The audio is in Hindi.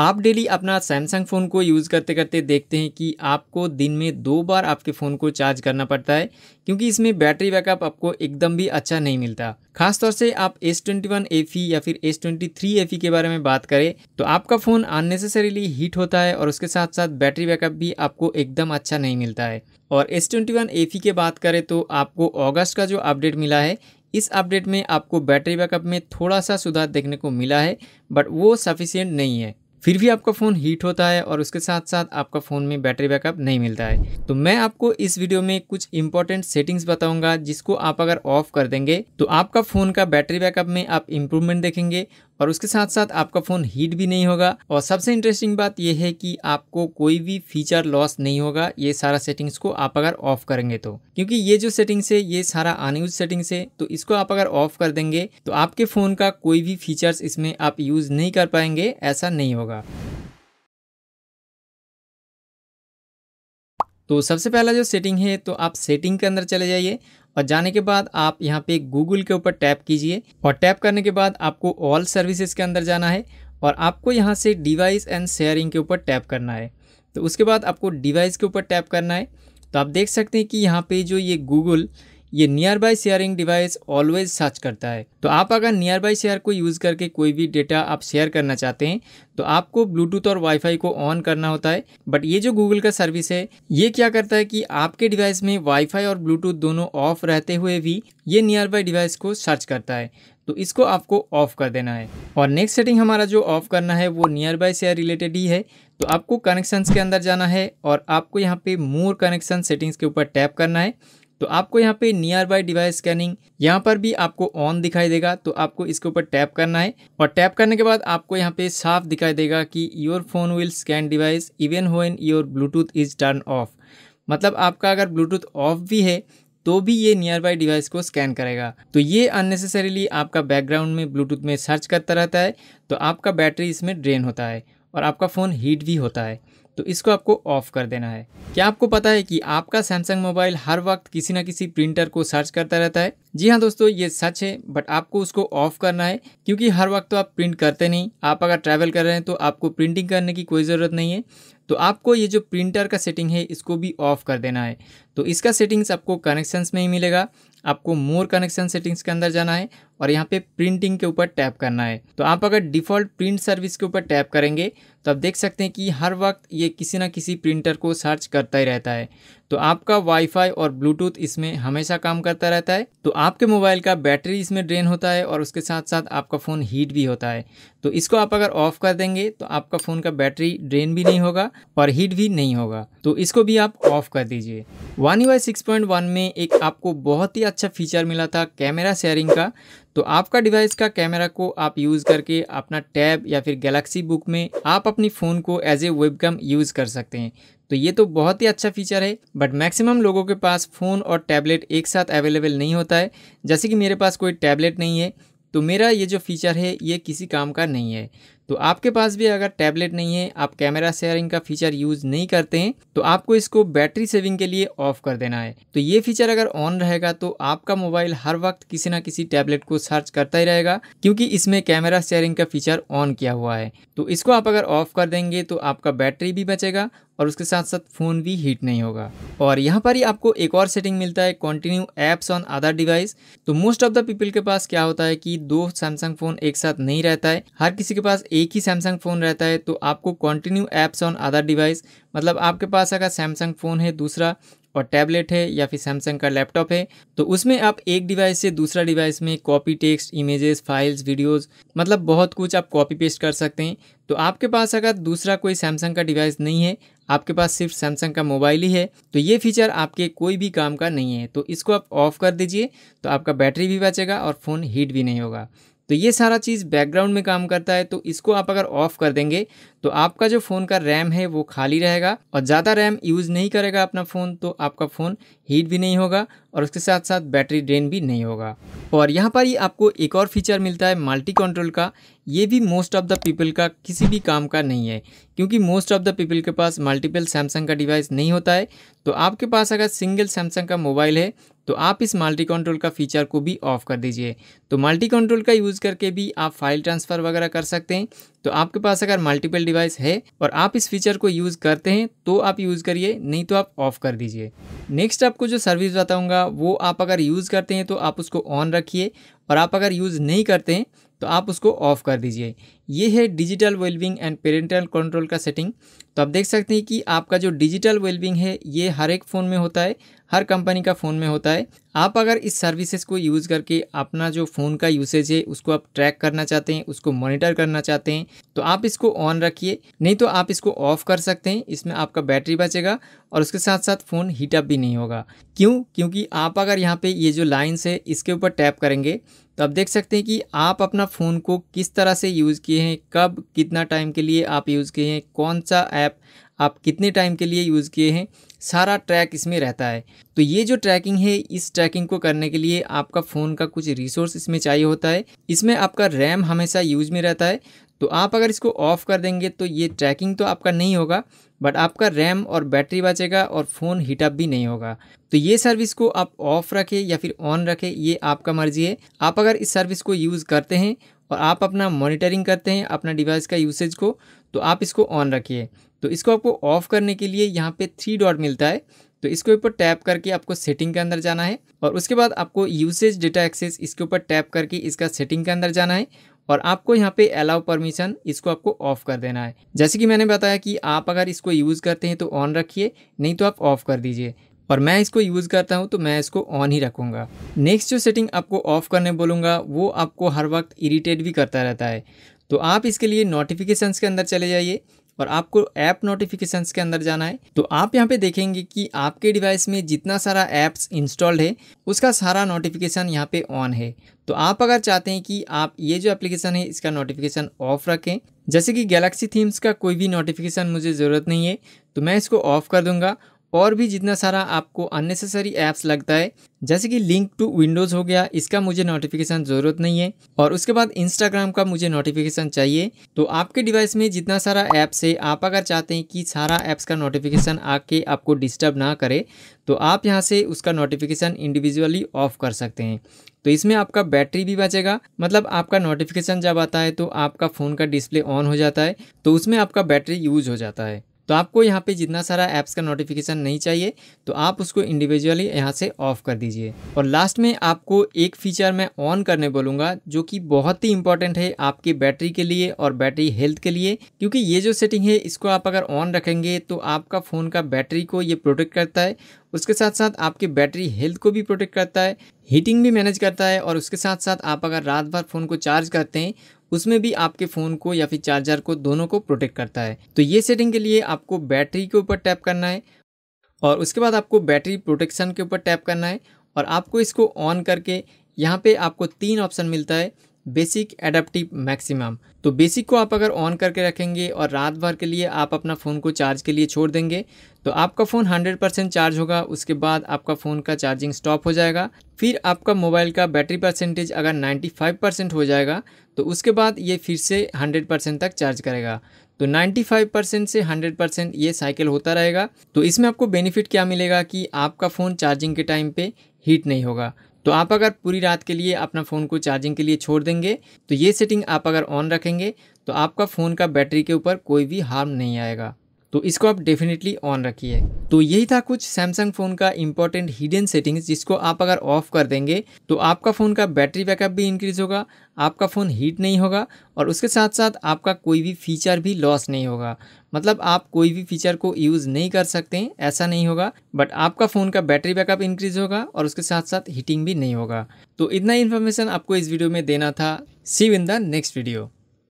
आप डेली अपना सैमसंग फ़ोन को यूज़ करते करते देखते हैं कि आपको दिन में दो बार आपके फ़ोन को चार्ज करना पड़ता है क्योंकि इसमें बैटरी बैकअप आपको एकदम भी अच्छा नहीं मिलता खासतौर से आप एस ट्वेंटी वन या फिर एस ट्वेंटी थ्री के बारे में बात करें तो आपका फ़ोन अननेसेसरीली हीट होता है और उसके साथ साथ बैटरी बैकअप भी आपको एकदम अच्छा नहीं मिलता है और एस ट्वेंटी वन की बात करें तो आपको ऑगस्ट का जो अपडेट मिला है इस अपडेट में आपको बैटरी बैकअप में थोड़ा सा सुधार देखने को मिला है बट वो सफिशियंट नहीं है फिर भी आपका फ़ोन हीट होता है और उसके साथ साथ आपका फ़ोन में बैटरी बैकअप नहीं मिलता है तो मैं आपको इस वीडियो में कुछ इंपॉर्टेंट सेटिंग्स बताऊंगा जिसको आप अगर ऑफ कर देंगे तो आपका फ़ोन का बैटरी बैकअप में आप इम्प्रूवमेंट देखेंगे और उसके साथ साथ आपका फ़ोन हीट भी नहीं होगा और सबसे इंटरेस्टिंग बात यह है कि आपको कोई भी फीचर लॉस नहीं होगा ये सारा सेटिंग्स को आप अगर ऑफ करेंगे तो क्योंकि ये जो सेटिंग्स है ये सारा अनयूज सेटिंग्स है तो इसको आप अगर ऑफ कर देंगे तो आपके फ़ोन का कोई भी फीचर्स इसमें आप यूज़ नहीं कर पाएंगे ऐसा नहीं होगा तो सबसे पहला जो सेटिंग है तो आप सेटिंग के अंदर चले जाइए और जाने के बाद आप यहाँ पे गूगल के ऊपर टैप कीजिए और टैप करने के बाद आपको ऑल सर्विसेज के अंदर जाना है और आपको यहाँ से डिवाइस एंड शेयरिंग के ऊपर टैप करना है तो उसके बाद आपको डिवाइस के ऊपर टैप करना है तो आप देख सकते हैं कि यहाँ पे जो ये गूगल ये nearby sharing device always search करता है तो आप अगर नियर बाय शेयर को यूज़ करके कोई भी डेटा आप शेयर करना चाहते हैं तो आपको ब्लूटूथ और वाईफाई को ऑन करना होता है बट ये जो गूगल का सर्विस है ये क्या करता है कि आपके डिवाइस में वाईफाई और ब्लूटूथ दोनों ऑफ रहते हुए भी ये नियर बाय डिवाइस को सर्च करता है तो इसको आपको ऑफ कर देना है और नेक्स्ट सेटिंग हमारा जो ऑफ करना है वो नियर बाय शेयर रिलेटेड ही है तो आपको कनेक्शंस के अंदर जाना है और आपको यहाँ पे मोर कनेक्शन सेटिंग्स के ऊपर टैप करना है तो आपको यहाँ पे नियर बाय डिवाइस स्कैनिंग यहाँ पर भी आपको ऑन दिखाई देगा तो आपको इसके ऊपर टैप करना है और टैप करने के बाद आपको यहाँ पे साफ दिखाई देगा कि your phone will scan device even when your Bluetooth is turn off मतलब आपका अगर ब्लूटूथ ऑफ भी है तो भी ये नियर बाई डिवाइस को स्कैन करेगा तो ये अननेसेसरीली आपका बैकग्राउंड में ब्लूटूथ में सर्च करता रहता है तो आपका बैटरी इसमें ड्रेन होता है और आपका फ़ोन हीट भी होता है तो इसको आपको ऑफ कर देना है क्या आपको पता है कि आपका सैमसंग मोबाइल हर वक्त किसी ना किसी प्रिंटर को सर्च करता रहता है जी हाँ दोस्तों ये सच है बट आपको उसको ऑफ करना है क्योंकि हर वक्त तो आप प्रिंट करते नहीं आप अगर ट्रैवल कर रहे हैं तो आपको प्रिंटिंग करने की कोई ज़रूरत नहीं है तो आपको ये जो प्रिंटर का सेटिंग है इसको भी ऑफ कर देना है तो इसका सेटिंग्स आपको कनेक्शंस में ही मिलेगा आपको मोर कनेक्शन सेटिंग्स के अंदर जाना है और यहाँ पे प्रिंटिंग के ऊपर टैप करना है तो आप अगर डिफ़ॉल्ट प्रिंट सर्विस के ऊपर टैप करेंगे तो आप देख सकते हैं कि हर वक्त ये किसी ना किसी प्रिंटर को सर्च करता ही रहता है तो आपका वाईफाई और ब्लूटूथ इसमें हमेशा काम करता रहता है तो आपके मोबाइल का बैटरी इसमें ड्रेन होता है और उसके साथ साथ आपका फ़ोन हीट भी होता है तो इसको आप अगर ऑफ़ कर देंगे तो आपका फ़ोन का बैटरी ड्रेन भी नहीं होगा और हीट भी नहीं होगा तो इसको भी आप ऑफ़ कर दीजिए वन यू में एक आपको बहुत ही अच्छा फीचर मिला था कैमरा शेयरिंग का तो आपका डिवाइस का कैमरा को आप यूज़ करके अपना टैब या फिर गैलेक्सी बुक में आप अपनी फ़ोन को एज ए वेबकम यूज़ कर सकते हैं तो ये तो बहुत ही अच्छा फीचर है बट मैक्सिमम लोगों के पास फ़ोन और टैबलेट एक साथ अवेलेबल नहीं होता है जैसे कि मेरे पास कोई टैबलेट नहीं है तो मेरा ये जो फीचर है ये किसी काम का नहीं है तो आपके पास भी अगर टैबलेट नहीं है आप कैमरा शेयरिंग का फीचर यूज़ नहीं करते हैं तो आपको इसको बैटरी सेविंग के लिए ऑफ कर देना है तो ये फीचर अगर ऑन रहेगा तो आपका मोबाइल हर वक्त किसी ना किसी टैबलेट को सर्च करता ही रहेगा क्योंकि इसमें कैमरा शेयरिंग का फीचर ऑन किया हुआ है तो इसको आप अगर ऑफ कर देंगे तो आपका बैटरी भी बचेगा और उसके साथ साथ फ़ोन भी हीट नहीं होगा और यहाँ पर ही आपको एक और सेटिंग मिलता है continue apps on other device तो मोस्ट ऑफ द पीपल के पास क्या होता है कि दो सैमसंग फ़ोन एक साथ नहीं रहता है हर किसी के पास एक एक ही सैमसंग फ़ोन रहता है तो आपको continue apps on other device मतलब आपके पास अगर सैमसंग फ़ोन है दूसरा और टैबलेट है या फिर सैमसंग का लैपटॉप है तो उसमें आप एक डिवाइस से दूसरा डिवाइस में copy text images files videos मतलब बहुत कुछ आप कॉपी पेस्ट कर सकते हैं तो आपके पास अगर दूसरा कोई सैमसंग का डिवाइस नहीं है आपके पास सिर्फ सैमसंग का मोबाइल ही है तो ये फीचर आपके कोई भी काम का नहीं है तो इसको आप ऑफ़ कर दीजिए तो आपका बैटरी भी बचेगा और फ़ोन हीट भी नहीं होगा तो ये सारा चीज़ बैकग्राउंड में काम करता है तो इसको आप अगर ऑफ कर देंगे तो आपका जो फ़ोन का रैम है वो खाली रहेगा और ज़्यादा रैम यूज़ नहीं करेगा अपना फ़ोन तो आपका फ़ोन हीट भी नहीं होगा और उसके साथ साथ बैटरी ड्रेन भी नहीं होगा और यहाँ पर ही आपको एक और फीचर मिलता है मल्टी कंट्रोल का ये भी मोस्ट ऑफ द पीपल का किसी भी काम का नहीं है क्योंकि मोस्ट ऑफ द पीपल के पास मल्टीपल सैमसंग का डिवाइस नहीं होता है तो आपके पास अगर सिंगल सैमसंग का मोबाइल है तो आप इस मल्टी कंट्रोल का फीचर को भी ऑफ कर दीजिए तो मल्टी कंट्रोल का यूज़ करके भी आप फाइल ट्रांसफ़र वगैरह कर सकते हैं तो आपके पास अगर मल्टीपल डिवाइस है और आप इस फीचर को यूज़ करते हैं तो आप यूज़ करिए नहीं तो आप ऑफ़ कर दीजिए नेक्स्ट आपको जो सर्विस बताऊंगा वो आप अगर यूज़ करते हैं तो आप उसको ऑन रखिए और आप अगर यूज़ नहीं करते हैं तो आप उसको ऑफ़ कर दीजिए ये है digital wellbeing and parental control का सेटिंग तो आप देख सकते हैं कि आपका जो डिजिटल वेलबिंग है ये हर एक फ़ोन में होता है हर कंपनी का फ़ोन में होता है आप अगर इस सर्विसेज को यूज़ करके अपना जो फ़ोन का यूसेज है उसको आप ट्रैक करना चाहते हैं उसको मॉनिटर करना चाहते हैं तो आप इसको ऑन रखिए नहीं तो आप इसको ऑफ़ कर सकते हैं इसमें आपका बैटरी बचेगा और उसके साथ साथ फ़ोन हीटअप भी नहीं होगा क्यों क्योंकि आप अगर यहाँ पर ये जो लाइन्स है इसके ऊपर टैप करेंगे तो आप देख सकते हैं कि आप अपना फ़ोन को किस तरह से यूज़ किए हैं कब कितना टाइम के लिए आप यूज़ किए हैं कौन सा ऐप आप कितने टाइम के लिए यूज़ किए हैं सारा ट्रैक इसमें रहता है तो ये जो ट्रैकिंग है इस ट्रैकिंग को करने के लिए आपका फ़ोन का कुछ रिसोर्स इसमें चाहिए होता है इसमें आपका रैम हमेशा यूज़ में रहता है तो आप अगर इसको ऑफ़ कर देंगे तो ये ट्रैकिंग तो आपका नहीं होगा बट आपका रैम और बैटरी बचेगा और फ़ोन हीटअप भी नहीं होगा तो ये सर्विस को आप ऑफ़ रखें या फिर ऑन रखें ये आपका मर्जी है आप अगर इस सर्विस को यूज़ करते हैं और आप अपना मॉनिटरिंग करते हैं अपना डिवाइस का यूसेज को तो आप इसको ऑन रखिए तो इसको आपको ऑफ़ करने के लिए यहाँ पे थ्री डॉट मिलता है तो इसके ऊपर टैप करके आपको सेटिंग के अंदर जाना है और उसके बाद आपको यूसेज डेटा एक्सेस इसके ऊपर टैप करके इसका सेटिंग के अंदर जाना है और आपको यहाँ पे अलाउ परमिशन इसको आपको ऑफ कर देना है जैसे कि मैंने बताया कि आप अगर इसको यूज़ करते हैं तो ऑन रखिए नहीं तो आप ऑफ़ कर दीजिए और मैं इसको यूज़ करता हूँ तो मैं इसको ऑन ही रखूँगा नेक्स्ट जो सेटिंग आपको ऑफ़ करने बोलूँगा वो आपको हर वक्त इरीटेट भी करता रहता है तो आप इसके लिए नोटिफिकेशंस के अंदर चले जाइए और आपको ऐप नोटिफिकेशन के अंदर जाना है तो आप यहाँ पे देखेंगे कि आपके डिवाइस में जितना सारा ऐप्स इंस्टॉल्ड है उसका सारा नोटिफिकेशन यहाँ पे ऑन है तो आप अगर चाहते हैं कि आप ये जो एप्लीकेशन है इसका नोटिफिकेशन ऑफ रखें जैसे कि गैलेक्सी थीम्स का कोई भी नोटिफिकेशन मुझे ज़रूरत नहीं है तो मैं इसको ऑफ कर दूंगा और भी जितना सारा आपको अननेसेसरी ऐप्स लगता है जैसे कि लिंक टू विंडोज़ हो गया इसका मुझे नोटिफिकेशन ज़रूरत नहीं है और उसके बाद इंस्टाग्राम का मुझे नोटिफिकेशन चाहिए तो आपके डिवाइस में जितना सारा ऐप्स है आप अगर चाहते हैं कि सारा ऐप्स का नोटिफिकेशन आके आपको डिस्टर्ब ना करे तो आप यहाँ से उसका नोटिफिकेशन इंडिविजुअली ऑफ कर सकते हैं तो इसमें आपका बैटरी भी बचेगा मतलब आपका नोटिफिकेशन जब आता है तो आपका फ़ोन का डिस्प्ले ऑन हो जाता है तो उसमें आपका बैटरी यूज हो जाता है तो आपको यहाँ पे जितना सारा ऐप्स का नोटिफिकेशन नहीं चाहिए तो आप उसको इंडिविजुअली यहाँ से ऑफ कर दीजिए और लास्ट में आपको एक फीचर मैं ऑन करने बोलूँगा जो कि बहुत ही इंपॉर्टेंट है आपकी बैटरी के लिए और बैटरी हेल्थ के लिए क्योंकि ये जो सेटिंग है इसको आप अगर ऑन रखेंगे तो आपका फ़ोन का बैटरी को ये प्रोटेक्ट करता है उसके साथ साथ आपकी बैटरी हेल्थ को भी प्रोटेक्ट करता है हीटिंग भी मैनेज करता है और उसके साथ साथ आप अगर रात भर फ़ोन को चार्ज करते हैं उसमें भी आपके फ़ोन को या फिर चार्जर को दोनों को प्रोटेक्ट करता है तो ये सेटिंग के लिए आपको बैटरी के ऊपर टैप करना है और उसके बाद आपको बैटरी प्रोटेक्शन के ऊपर टैप करना है और आपको इसको ऑन करके यहाँ पे आपको तीन ऑप्शन मिलता है बेसिक एडेप्टिव मैक्सिमम तो बेसिक को आप अगर ऑन करके रखेंगे और रात भर के लिए आप अपना फ़ोन को चार्ज के लिए छोड़ देंगे तो आपका फ़ोन 100 परसेंट चार्ज होगा उसके बाद आपका फ़ोन का चार्जिंग स्टॉप हो जाएगा फिर आपका मोबाइल का बैटरी परसेंटेज अगर 95 परसेंट हो जाएगा तो उसके बाद ये फिर से 100 परसेंट तक चार्ज करेगा तो 95 परसेंट से 100 परसेंट ये साइकिल होता रहेगा तो इसमें आपको बेनिफिट क्या मिलेगा कि आपका फ़ोन चार्जिंग के टाइम पे हीट नहीं होगा तो आप अगर पूरी रात के लिए अपना फ़ोन को चार्जिंग के लिए छोड़ देंगे तो ये सेटिंग आप अगर ऑन रखेंगे तो आपका फ़ोन का बैटरी के ऊपर कोई भी हार्म नहीं आएगा तो इसको आप डेफिनेटली ऑन रखिए तो यही था कुछ सैमसंग फ़ोन का इंपॉर्टेंट हिडन सेटिंग्स जिसको आप अगर ऑफ कर देंगे तो आपका फ़ोन का बैटरी बैकअप भी इंक्रीज़ होगा आपका फ़ोन हीट नहीं होगा और उसके साथ साथ आपका कोई भी फीचर भी लॉस नहीं होगा मतलब आप कोई भी फीचर को यूज़ नहीं कर सकते हैं ऐसा नहीं होगा बट आपका फ़ोन का बैटरी बैकअप इंक्रीज़ होगा और उसके साथ साथ हीटिंग भी नहीं होगा तो इतना इन्फॉर्मेशन आपको इस वीडियो में देना था see in the next video